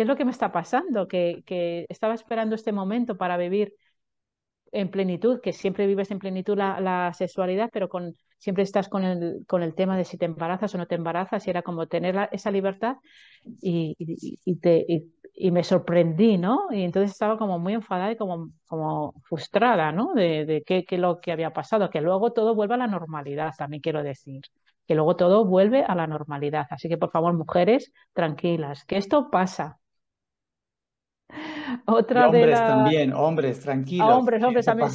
¿qué es lo que me está pasando? Que, estaba esperando este momento para vivir en plenitud, que siempre vives en plenitud la, sexualidad, pero con, siempre estás con el, tema de si te embarazas o no te embarazas, y era como tener esa libertad y, me sorprendí, ¿no? Y entonces estaba como muy enfadada y como, frustrada, ¿no? De, qué, es lo que había pasado, que luego todo vuelve a la normalidad, también quiero decir, que luego todo vuelve a la normalidad. Así que por favor, mujeres, tranquilas, que esto pasa, hombres también, hombres, tranquilos. hombres, hombres también,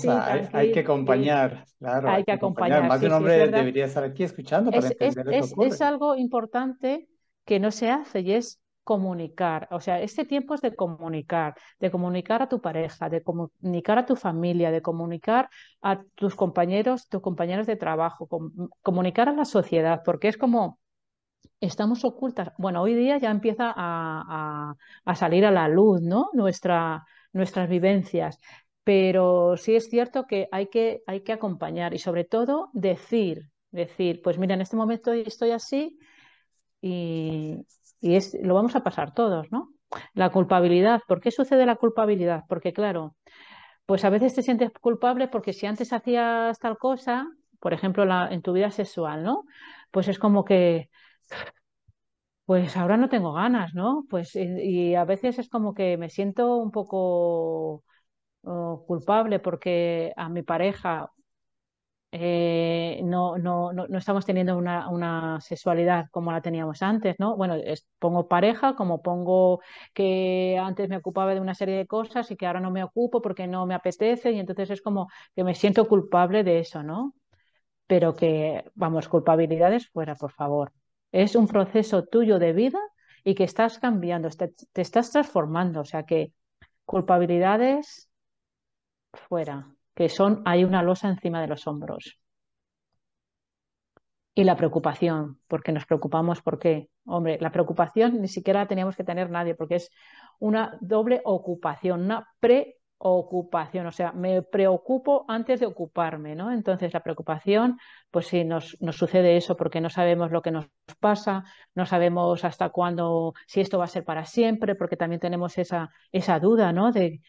hay, que acompañar, claro. Hay, que acompañar. Más de un hombre debería estar aquí escuchando para es, entender es, algo importante que no se hace y es comunicar. O sea, este tiempo es de comunicar, de comunicar a tu pareja, de comunicar a tu familia, de comunicar a tus compañeros, tus compañeros de trabajo, comunicar a la sociedad, porque es como estamos ocultas. Bueno, hoy día ya empieza a, salir a la luz, ¿no? Nuestra, nuestras vivencias. Pero sí es cierto que hay, que hay que acompañar y sobre todo decir, decir, pues mira, en este momento estoy así y, es, lo vamos a pasar todos, ¿no? La culpabilidad, ¿por qué sucede la culpabilidad? Porque claro, pues a veces te sientes culpable porque si antes hacías tal cosa, por ejemplo, en tu vida sexual, ¿no? Pues es como que, pues ahora no tengo ganas, ¿no? Pues eh, y, a veces es como que me siento un poco oh, culpable porque a mi pareja eh, no, estamos teniendo una, sexualidad como la teníamos antes, ¿no? Bueno, pongo pareja, como pongo que antes me ocupaba de una serie de cosas y que ahora no me ocupo porque no me apetece y entonces es como que me siento culpable de eso, ¿no? Pero que, vamos, culpabilidades fuera, por favor es un proceso tuyo de vida y que estás cambiando, te, estás transformando, o sea que culpabilidades fuera, que son, hay una losa encima de los hombros. Y la preocupación, porque nos preocupamos, ¿por qué? Hombre, la preocupación ni siquiera teníamos que tener nadie, porque es una doble ocupación, una pre ocupación, o sea, me preocupo antes de ocuparme, ¿no? Entonces la preocupación, pues sí, nos, nos sucede eso porque no sabemos lo que nos pasa, no sabemos hasta cuándo, si esto va a ser para siempre, porque también tenemos esa, esa duda, ¿no? De,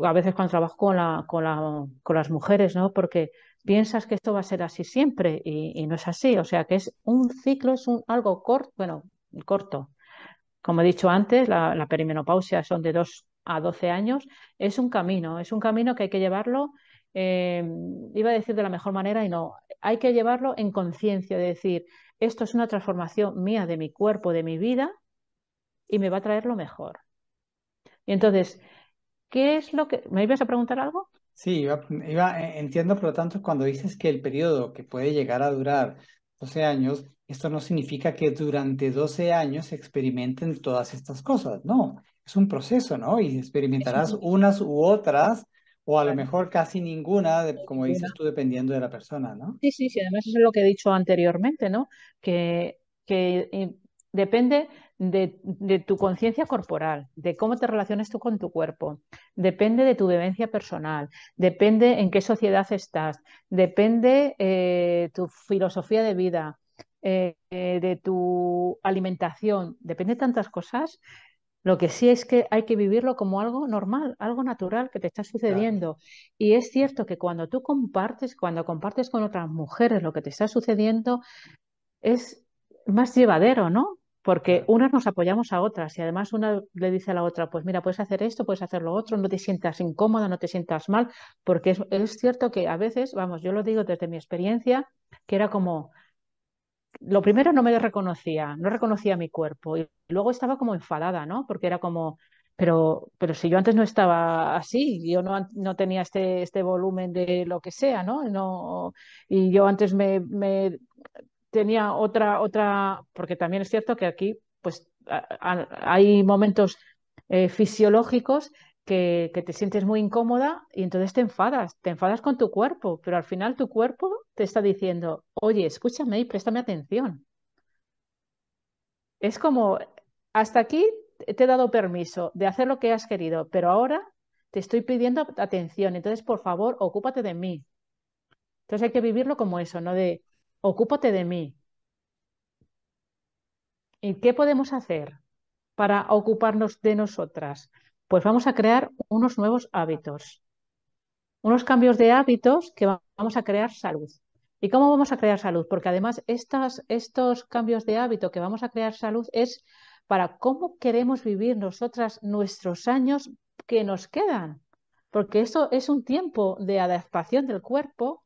a veces cuando trabajo con, la, con, la, con las mujeres, ¿no? Porque piensas que esto va a ser así siempre y, no es así, o sea, que es un ciclo, es un, algo corto, bueno, corto. Como he dicho antes, la perimenopausia son de dos a 12 años, es un camino, es un camino que hay que llevarlo, eh, iba a decir de la mejor manera y no, hay que llevarlo en conciencia, de decir, esto es una transformación mía de mi cuerpo, de mi vida, y me va a traer lo mejor. Y entonces, ¿qué es lo que... ¿Me ibas a preguntar algo? Sí, iba, eh, entiendo, por lo tanto, cuando dices que el periodo que puede llegar a durar 12 años, esto no significa que durante 12 años experimenten todas estas cosas, no es un proceso, ¿no? Y experimentarás unas u otras, o a lo mejor casi ninguna, como dices tú, dependiendo de la persona, ¿no? Sí, sí, sí, además eso es lo que he dicho anteriormente, ¿no? Que, eh, depende de, tu conciencia corporal, de cómo te relacionas tú con tu cuerpo, depende de tu vivencia personal, depende en qué sociedad estás, depende de eh, tu filosofía de vida, eh, de tu alimentación, depende tantas cosas lo que sí es que hay que vivirlo como algo normal, algo natural que te está sucediendo. Y es cierto que cuando tú compartes, cuando compartes con otras mujeres lo que te está sucediendo, es más llevadero, ¿no? Porque unas nos apoyamos a otras y además una le dice a la otra, pues mira, puedes hacer esto, puedes hacer lo otro, no te sientas incómoda, no te sientas mal, porque es, es cierto que a veces, vamos, yo lo digo desde mi experiencia, que era como, lo primero no me reconocía, no reconocía mi cuerpo y luego estaba como enfadada, ¿no? Porque era como, pero, pero si yo antes no estaba así, yo no, no tenía este, este volumen de lo que sea, ¿no? Y, no, y yo antes me, me tenía otra, otra, porque también es cierto que aquí pues hay momentos eh, fisiológicos que, que, te sientes muy incómoda y entonces te enfadas, te enfadas con tu cuerpo, pero al final tu cuerpo te está diciendo, oye, escúchame y préstame atención. Es como, hasta aquí te he dado permiso de hacer lo que has querido, pero ahora te estoy pidiendo atención, entonces por favor, ocúpate de mí. Entonces hay que vivirlo como eso, ¿no? De, ocúpate de mí. ¿Y qué podemos hacer para ocuparnos de nosotras? Pues vamos a crear unos nuevos hábitos, unos cambios de hábitos que vamos a crear salud. ¿Y cómo vamos a crear salud? Porque además estos cambios de hábito que vamos a crear salud es para cómo queremos vivir nosotras nuestros años que nos quedan. Porque eso es un tiempo de adaptación del cuerpo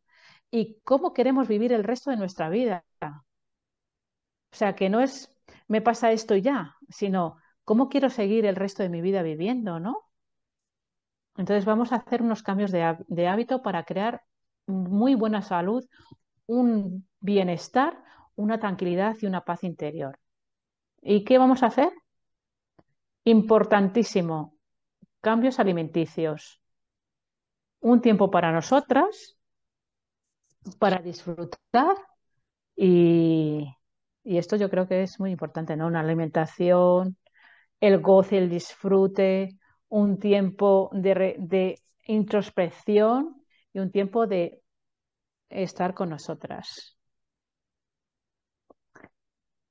y cómo queremos vivir el resto de nuestra vida. O sea, que no es me pasa esto ya, sino cómo quiero seguir el resto de mi vida viviendo, ¿no? Entonces vamos a hacer unos cambios de hábito para crear muy buena salud un bienestar, una tranquilidad y una paz interior. ¿Y qué vamos a hacer? Importantísimo, cambios alimenticios. Un tiempo para nosotras, para disfrutar y, esto yo creo que es muy importante, ¿no? Una alimentación, el goce, el disfrute, un tiempo de introspección y un tiempo de estar con nosotras.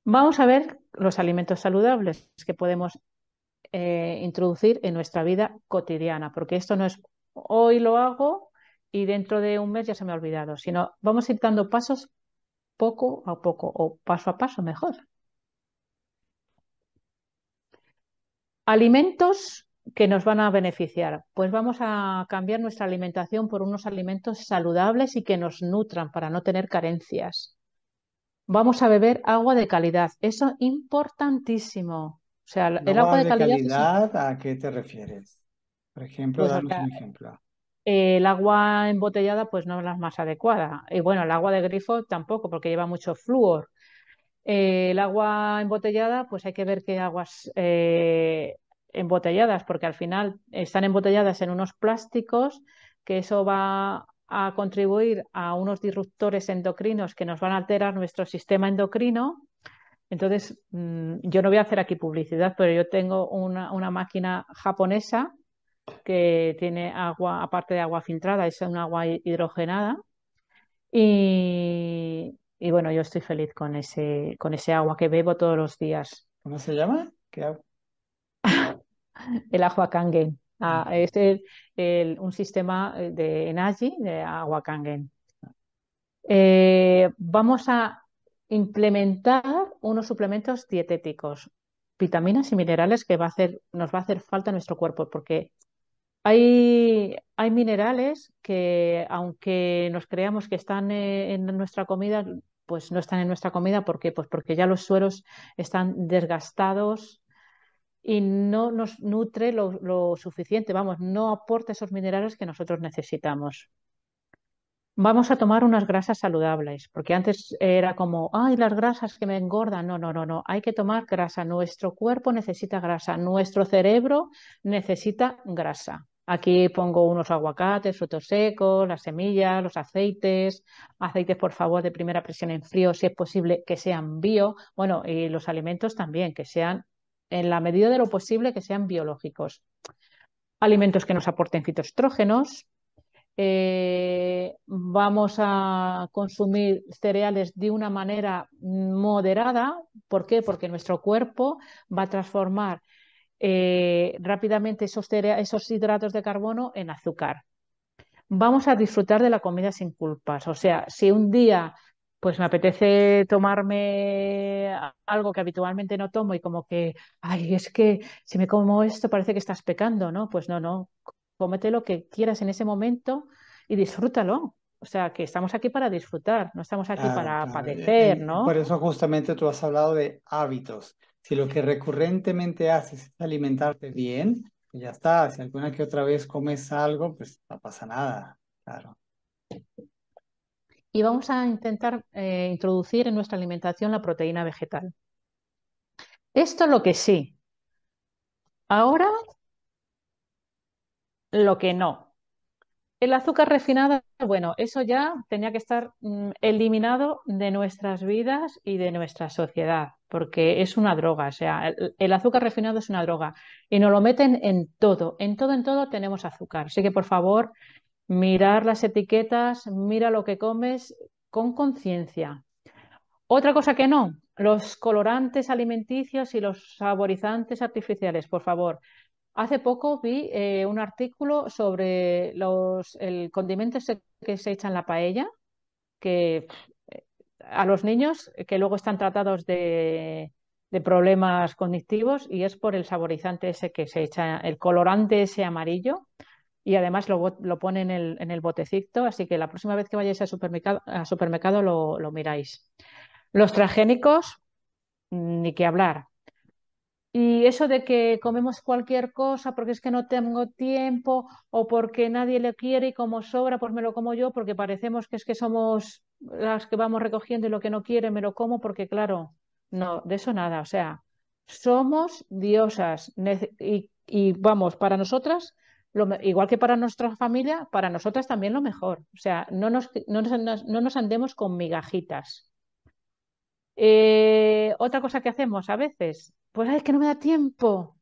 Vamos a ver los alimentos saludables que podemos eh, introducir en nuestra vida cotidiana, porque esto no es hoy lo hago y dentro de un mes ya se me ha olvidado, sino vamos a ir dando pasos poco a poco o paso a paso mejor. Alimentos que nos van a beneficiar? Pues vamos a cambiar nuestra alimentación por unos alimentos saludables y que nos nutran para no tener carencias. Vamos a beber agua de calidad. Eso es importantísimo. O sea, el agua, de, calidad. ¿A qué te refieres? Por ejemplo, pues un ejemplo. El agua embotellada, pues no es la más adecuada. Y bueno, el agua de grifo tampoco, porque lleva mucho flúor. Eh, el agua embotellada, pues hay que ver qué aguas eh, embotelladas, porque al final están embotelladas en unos plásticos, que eso va a contribuir a unos disruptores endocrinos que nos van a alterar nuestro sistema endocrino. Entonces, mm, yo no voy a hacer aquí publicidad, pero yo tengo una, máquina japonesa que tiene agua, aparte de agua filtrada, es un agua hidrogenada. Y, bueno, yo estoy feliz con ese, con ese agua que bebo todos los días. ¿Cómo se llama? ¿Qué agua? el agua cangen ah, mm. es un sistema eh, de Enaji de agua eh, vamos a implementar unos suplementos dietéticos, vitaminas y minerales que va a hacer, nos va a hacer falta en nuestro cuerpo, porque hay, hay, minerales que, aunque nos creamos que están eh, en nuestra comida, pues no están en nuestra comida. ¿Por qué? Pues porque ya los sueros están desgastados, y no nos nutre lo, suficiente, vamos, no aporta esos minerales que nosotros necesitamos. Vamos a tomar unas grasas saludables, porque antes era como, ay, las grasas que me engordan. No, no, no, no, hay que tomar grasa. Nuestro cuerpo necesita grasa, nuestro cerebro necesita grasa. Aquí pongo unos aguacates, frutos secos, las semillas, los aceites, aceites por favor de primera presión en frío, si es posible que sean bio, bueno, y los alimentos también, que sean en la medida de lo posible que sean biológicos. Alimentos que nos aporten fitoestrógenos. Eh, vamos a consumir cereales de una manera moderada. ¿Por qué? Porque nuestro cuerpo va a transformar eh, rápidamente esos hidratos de carbono en azúcar. Vamos a disfrutar de la comida sin culpas. O sea, si un día pues me apetece tomarme algo que habitualmente no tomo y como que, ay, es que si me como esto parece que estás pecando, ¿no? Pues no, no, cómete lo que quieras en ese momento y disfrútalo. O sea, que estamos aquí para disfrutar, no estamos aquí ah, para eh, padecer, eh, ¿no? Por eso justamente tú has hablado de hábitos. Si lo que recurrentemente haces es alimentarte bien, pues ya está. Si alguna que otra vez comes algo, pues no pasa nada, claro y vamos a intentar eh, introducir en nuestra alimentación la proteína vegetal. Esto lo que sí. Ahora, lo que no. El azúcar refinado, bueno, eso ya tenía que estar mm, eliminado de nuestras vidas y de nuestra sociedad, porque es una droga, o sea, el azúcar refinado es una droga y nos lo meten en todo, en todo, en todo tenemos azúcar. Así que, por favor, mirar las etiquetas, mira lo que comes con conciencia. Otra cosa que no, los colorantes alimenticios y los saborizantes artificiales, por favor. Hace poco vi eh, un artículo sobre los el condimento este que se echa en la paella, que eh, a los niños eh, que luego están tratados de, de problemas cognitivos y es por el saborizante ese que se echa, el colorante ese amarillo y además lo, lo pone en el, en el, botecito, así que la próxima vez que vayáis al supermercado, a supermercado lo, lo, miráis. Los transgénicos, mm, ni que hablar. Y eso de que comemos cualquier cosa porque es que no tengo tiempo o porque nadie le quiere y como sobra, pues me lo como yo porque parecemos que es que somos las que vamos recogiendo y lo que no quiere me lo como porque claro, no, de eso nada, o sea, somos diosas y, y vamos, para nosotras igual que para nuestra familia, para nosotras también lo mejor. O sea, no nos, no nos, andemos con migajitas. Eh, otra cosa que hacemos a veces, pues es que no me da tiempo.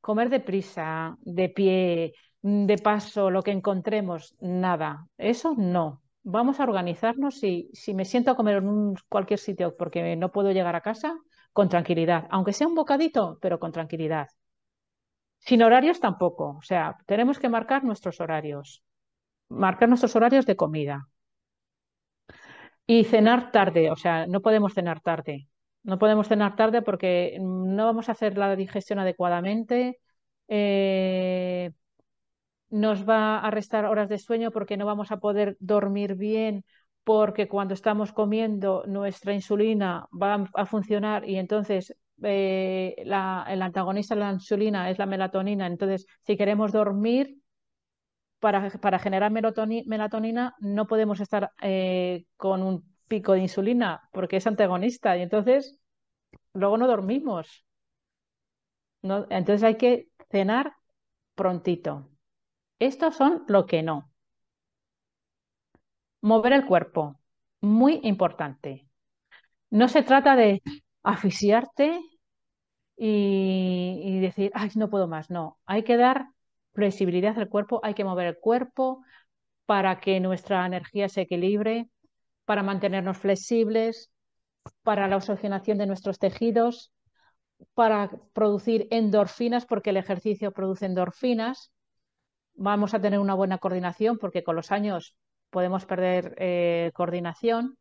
Comer deprisa, de pie, de paso, lo que encontremos, nada. Eso no. Vamos a organizarnos y si me siento a comer en cualquier sitio porque no puedo llegar a casa, con tranquilidad. Aunque sea un bocadito, pero con tranquilidad. Sin horarios tampoco, o sea, tenemos que marcar nuestros horarios, marcar nuestros horarios de comida. Y cenar tarde, o sea, no podemos cenar tarde. No podemos cenar tarde porque no vamos a hacer la digestión adecuadamente. Eh, nos va a restar horas de sueño porque no vamos a poder dormir bien porque cuando estamos comiendo nuestra insulina va a funcionar y entonces eh, el antagonista de la insulina es la melatonina. Entonces, si queremos dormir, para, para generar melatonina no podemos estar eh, con un pico de insulina porque es antagonista y entonces luego no dormimos. entonces hay que cenar prontito. Estos son lo que no. Mover el cuerpo, muy importante. No se trata de asfixiarte y, decir, ay, no puedo más. No, hay que dar flexibilidad al cuerpo, hay que mover el cuerpo para que nuestra energía se equilibre, para mantenernos flexibles, para la oxigenación de nuestros tejidos, para producir endorfinas, porque el ejercicio produce endorfinas. Vamos a tener una buena coordinación, porque con los años podemos perder eh, coordinación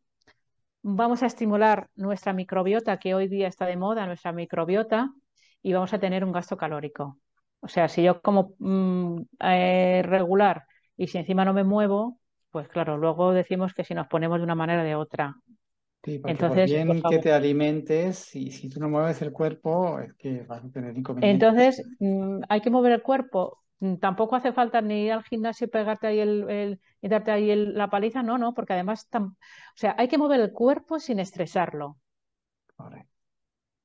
vamos a estimular nuestra microbiota, que hoy día está de moda, nuestra microbiota, y vamos a tener un gasto calórico. O sea, si yo como mm, eh, regular y si encima no me muevo, pues claro, luego decimos que si nos ponemos de una manera o de otra. Sí, Entonces, bien que te alimentes y si tú no mueves el cuerpo, es que vas a tener inconvenientes. Entonces, mm, hay que mover el cuerpo. Mm, tampoco hace falta ni ir al gimnasio y pegarte ahí el, y darte ahí la paliza, no, no, porque además, o sea, hay que mover el cuerpo sin estresarlo.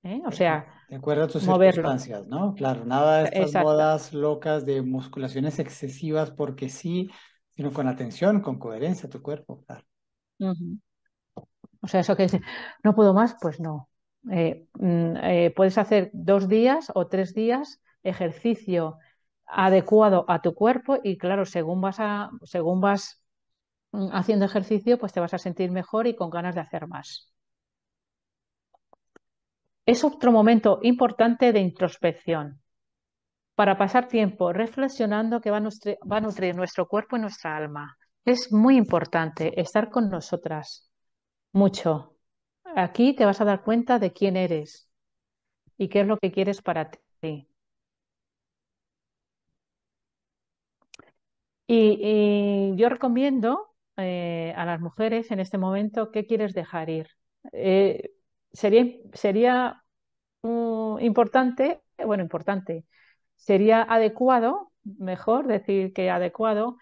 ¿Eh? O sea, de acuerdo a tus circunstancias, ¿no? Claro, nada de estas modas locas de musculaciones excesivas porque sí, sino con atención, con coherencia tu cuerpo, claro. O sea, eso que dice, no puedo más, pues no. Eh, mm, eh, puedes hacer dos días o tres días ejercicio adecuado a tu cuerpo y claro, según vas, a, según vas mm, haciendo ejercicio, pues te vas a sentir mejor y con ganas de hacer más. Es otro momento importante de introspección para pasar tiempo reflexionando que va va a nutrir nuestro cuerpo y nuestra alma. Es muy importante estar con nosotras mucho. Aquí te vas a dar cuenta de quién eres y qué es lo que quieres para ti. Y, yo recomiendo eh, a las mujeres en este momento qué quieres dejar ir. Eh, sería mm, importante, bueno, importante, sería adecuado, mejor decir que adecuado,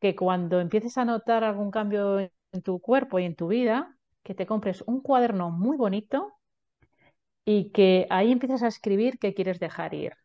que cuando empieces a notar algún cambio en tu cuerpo y en tu vida, que te compres un cuaderno muy bonito y que ahí empieces a escribir qué quieres dejar ir.